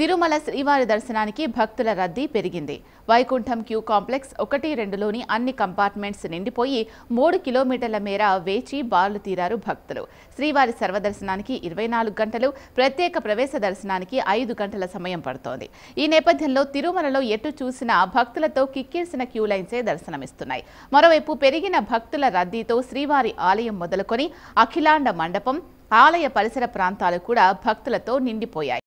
తిరుమల శ్రీవారి దర్శనానికి భక్తుల రద్దీ పెరిగింది వైకుంఠం క్యూ కాంప్లెక్స్ ఒకటి రెండులోని అన్ని కంపార్ట్మెంట్స్ నిండిపోయి మూడు కిలోమీటర్ల మేర వేచి బార్లు తీరారు భక్తులు శ్రీవారి సర్వదర్శనానికి ఇరవై నాలుగు గంటలు ప్రత్యేక ప్రవేశ దర్శనానికి ఐదు గంటల సమయం పడుతోంది ఈ నేపథ్యంలో తిరుమలలో ఎటు చూసినా భక్తులతో కిక్కిరిసిన క్యూ లైన్సే దర్శనమిస్తున్నాయి మరోవైపు పెరిగిన భక్తుల రద్దీతో శ్రీవారి ఆలయం మొదలుకొని అఖిలాండ మండపం ఆలయ పరిసర ప్రాంతాలు కూడా భక్తులతో నిండిపోయాయి